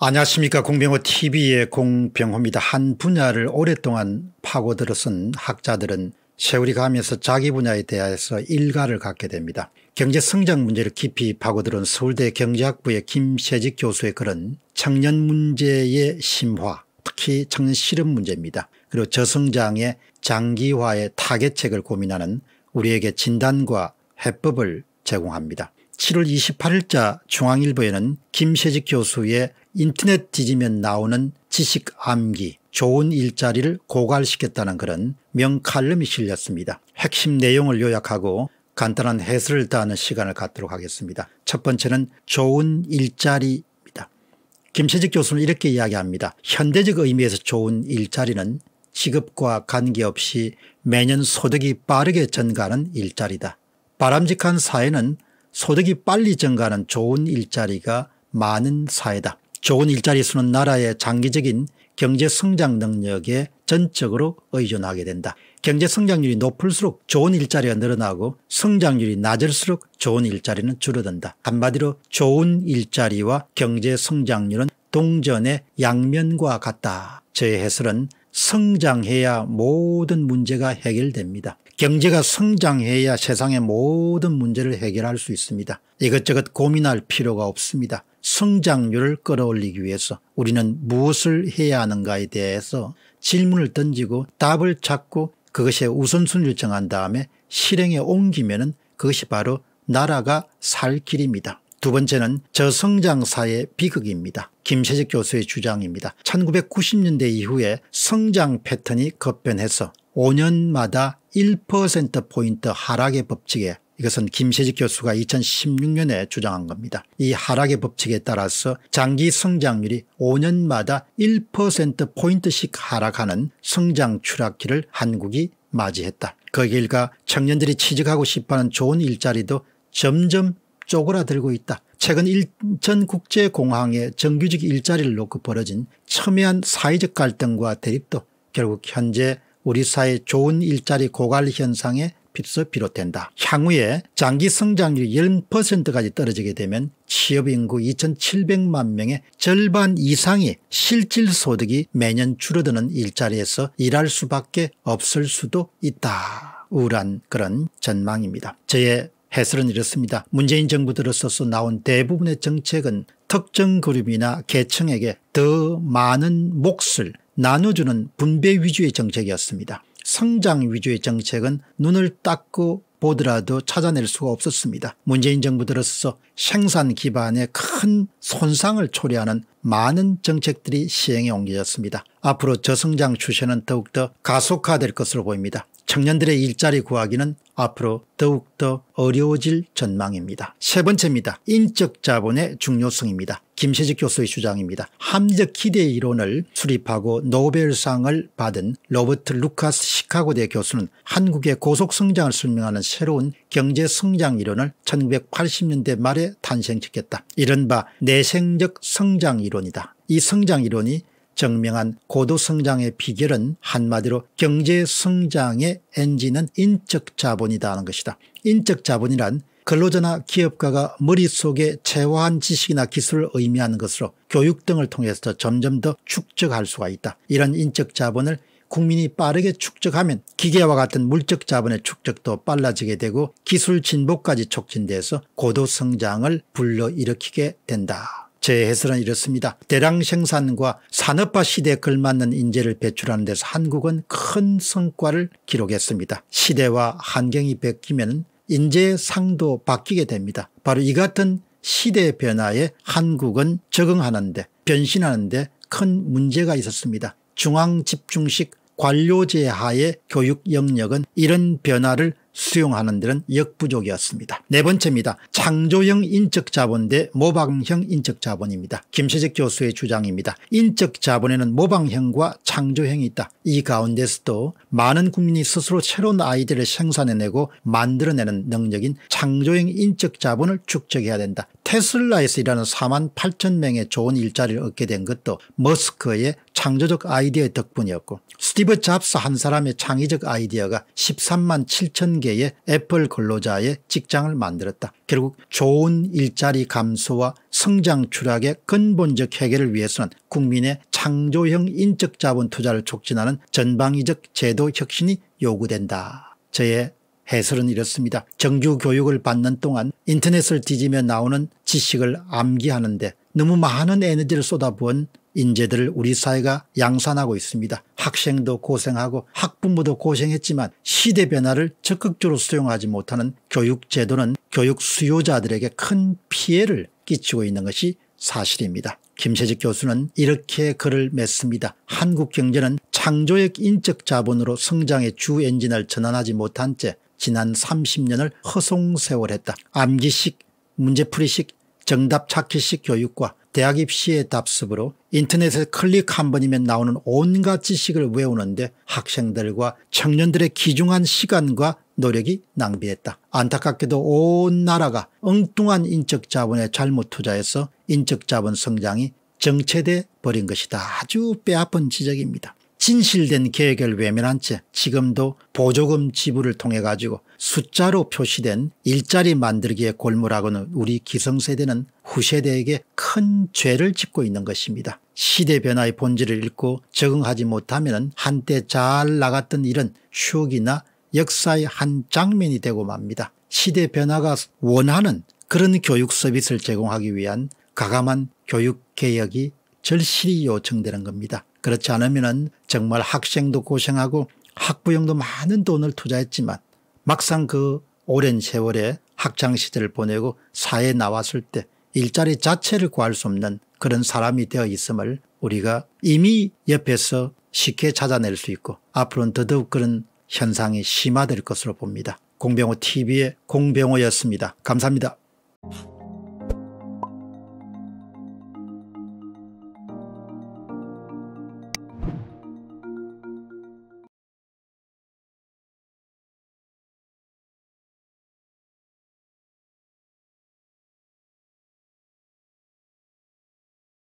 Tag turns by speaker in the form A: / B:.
A: 안녕하십니까 공병호 tv의 공병호입니다. 한 분야를 오랫동안 파고들어선 학자들은 세월이 가면서 자기 분야에 대해서 일가를 갖게 됩니다. 경제 성장 문제를 깊이 파고들은 서울대 경제학부의 김세직 교수의 글은 청년 문제의 심화 특히 청년 실업 문제입니다. 그리고 저성장의 장기화의 타개책을 고민하는 우리에게 진단과 해법을 제공합니다. 7월 28일자 중앙일보에는 김세직 교수의 인터넷 뒤지면 나오는 지식 암기 좋은 일자리를 고갈시켰다는 그런 명칼럼이 실렸습니다. 핵심 내용을 요약하고 간단한 해설을 다하는 시간을 갖도록 하겠습니다. 첫 번째는 좋은 일자리입니다. 김세직 교수는 이렇게 이야기합니다. 현대적 의미에서 좋은 일자리는 직업과 관계없이 매년 소득이 빠르게 증가하는 일자리다. 바람직한 사회는 소득이 빨리 증가하는 좋은 일자리가 많은 사회다. 좋은 일자리 수는 나라의 장기적인 경제 성장 능력에 전적으로 의존하게 된다. 경제 성장률이 높을수록 좋은 일자리가 늘어나고 성장률이 낮을수록 좋은 일자리는 줄어든다. 한마디로 좋은 일자리와 경제 성장률은 동전의 양면과 같다. 저의 해설은 성장해야 모든 문제가 해결됩니다. 경제가 성장해야 세상의 모든 문제를 해결할 수 있습니다. 이것저것 고민할 필요가 없습니다. 성장률을 끌어올리기 위해서 우리는 무엇을 해야 하는가에 대해서 질문을 던지고 답을 찾고 그것의 우선순위를 정한 다음에 실행에 옮기면 그것이 바로 나라가 살 길입니다. 두 번째는 저성장사의 비극입니다. 김세적 교수의 주장입니다. 1990년대 이후에 성장 패턴이 급변해서 5년마다 1%포인트 하락의 법칙에 이것은 김세직 교수가 2016년에 주장한 겁니다. 이 하락의 법칙에 따라서 장기 성장률이 5년마다 1%포인트씩 하락하는 성장 추락기를 한국이 맞이했다. 그 결과 청년들이 취직하고 싶어하는 좋은 일자리도 점점 쪼그라들고 있다. 최근 일전국제공항의 정규직 일자리를 놓고 벌어진 첨예한 사회적 갈등과 대립도 결국 현재 우리 사회 좋은 일자리 고갈 현상의 값에서 비롯된다. 향후에 장기 성장률이 10%까지 떨어지게 되면 취업인구 2700만 명의 절반 이상이 실질소득이 매년 줄어드는 일자리에서 일할 수밖에 없을 수도 있다. 우울한 그런 전망입니다. 저의 해설은 이렇습니다. 문재인 정부 들어서서 나온 대부분의 정책은 특정 그룹이나 계층에게 더 많은 몫을 나눠주는 분배 위주의 정책이었습니다. 성장 위주의 정책은 눈을 닦고 보더라도 찾아낼 수가 없었습니다. 문재인 정부 들어서 생산 기반에 큰 손상을 초래하는 많은 정책들이 시행에 옮겨졌습니다. 앞으로 저성장 추세는 더욱더 가속화될 것으로 보입니다. 청년들의 일자리 구하기는 앞으로 더욱더 어려워질 전망입니다. 세 번째입니다. 인적 자본의 중요성입니다. 김세직 교수의 주장입니다. 함리적 기대 이론을 수립하고 노벨상을 받은 로버트 루카스 시카고대 교수는 한국의 고속성장을 설명하는 새로운 경제성장 이론을 1980년대 말에 탄생시켰다. 이른바 내생적 성장 이론 이론이다. 이 성장 이론이 증명한 고도 성장의 비결은 한마디로 경제 성장의 엔진은 인적 자본이다 하는 것이다. 인적 자본이란 근로자나 기업가가 머릿속에 체화한 지식이나 기술을 의미하는 것으로 교육 등을 통해서 점점 더 축적할 수가 있다. 이런 인적 자본을 국민이 빠르게 축적하면 기계와 같은 물적 자본의 축적도 빨라지게 되고 기술 진보까지 촉진돼서 고도 성장을 불러일으키게 된다. 제 해설은 이렇습니다. 대량 생산과 산업화 시대에 걸맞는 인재를 배출하는 데서 한국은 큰 성과를 기록했습니다. 시대와 환경이 바뀌면 인재 상도 바뀌게 됩니다. 바로 이 같은 시대 변화에 한국은 적응하는데 변신하는데 큰 문제가 있었습니다. 중앙 집중식 관료제 하의 교육 영역은 이런 변화를 수용하는 데는 역부족이었습니다. 네 번째입니다. 창조형 인적자본 대 모방형 인적자본입니다. 김세적 교수의 주장입니다. 인적자본에는 모방형과 창조형이 있다. 이 가운데서도 많은 국민이 스스로 새로운 아이디어를 생산해내고 만들어내는 능력인 창조형 인적자본을 축적해야 된다. 테슬라에서 일하는 4만 8천 명의 좋은 일자리를 얻게 된 것도 머스크의 창조적 아이디어 덕분이었고 스티브 잡스 한 사람의 창의적 아이디어가 13만 7천 개의 애플 근로자의 직장을 만들었다. 결국 좋은 일자리 감소와 성장 추락의 근본적 해결을 위해서는 국민의 창조형 인적 자본 투자를 촉진하는 전방위적 제도 혁신이 요구된다. 저의 해설은 이렇습니다. 정규 교육을 받는 동안 인터넷을 뒤지며 나오는 지식을 암기하는데 너무 많은 에너지를 쏟아부은 인재들을 우리 사회가 양산하고 있습니다. 학생도 고생하고 학부모도 고생했지만 시대 변화를 적극적으로 수용하지 못하는 교육제도는 교육 수요자들에게 큰 피해를 끼치고 있는 것이 사실입니다. 김세직 교수는 이렇게 글을 맺습니다. 한국 경제는 창조의 인적 자본으로 성장의 주 엔진을 전환하지 못한 채 지난 30년을 허송세월했다. 암기식 문제풀이식 정답 찾기식 교육과 대학 입시의 답습으로 인터넷에 클릭 한 번이면 나오는 온갖 지식을 외우는데 학생들과 청년들의 귀중한 시간과 노력이 낭비했다. 안타깝게도 온 나라가 엉뚱한 인적 자본에 잘못 투자해서 인적 자본 성장이 정체돼 버린 것이다. 아주 뼈아픈 지적입니다. 진실된 계획을 외면한 채 지금도 보조금 지불을 통해 가지고 숫자로 표시된 일자리 만들기에 골몰하고는 우리 기성세대는 후세대에게 큰 죄를 짓고 있는 것입니다. 시대 변화의 본질을 잃고 적응하지 못하면 한때 잘 나갔던 일은 추억이나 역사의 한 장면이 되고 맙니다. 시대 변화가 원하는 그런 교육 서비스를 제공하기 위한 과감한 교육 개혁이 절실히 요청되는 겁니다. 그렇지 않으면 정말 학생도 고생하고 학부형도 많은 돈을 투자했지만 막상 그 오랜 세월에 학창시절을 보내고 사회에 나왔을 때 일자리 자체를 구할 수 없는 그런 사람이 되어 있음을 우리가 이미 옆에서 쉽게 찾아낼 수 있고 앞으로는 더더욱 그런 현상이 심화될 것으로 봅니다. 공병호 TV의 공병호였습니다. 감사합니다.